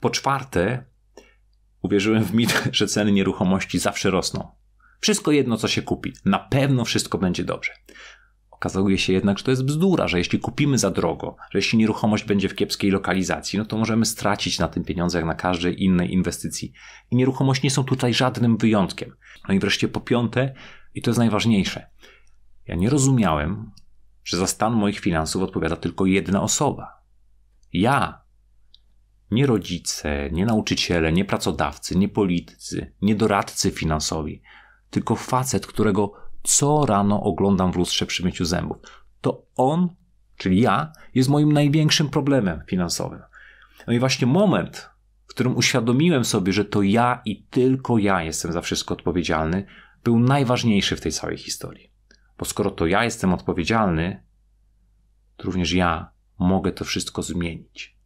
Po czwarte, uwierzyłem w mit, że ceny nieruchomości zawsze rosną. Wszystko jedno, co się kupi, na pewno wszystko będzie dobrze. Okazuje się jednak, że to jest bzdura, że jeśli kupimy za drogo, że jeśli nieruchomość będzie w kiepskiej lokalizacji, no to możemy stracić na tym pieniądze jak na każdej innej inwestycji. I nieruchomości nie są tutaj żadnym wyjątkiem. No i wreszcie po piąte, i to jest najważniejsze, ja nie rozumiałem, że za stan moich finansów odpowiada tylko jedna osoba. Ja, nie rodzice, nie nauczyciele, nie pracodawcy, nie politycy, nie doradcy finansowi, tylko facet, którego co rano oglądam w lustrze przy myciu zębów. To on, czyli ja, jest moim największym problemem finansowym. No i właśnie moment, w którym uświadomiłem sobie, że to ja i tylko ja jestem za wszystko odpowiedzialny, był najważniejszy w tej całej historii. Bo skoro to ja jestem odpowiedzialny, to również ja mogę to wszystko zmienić.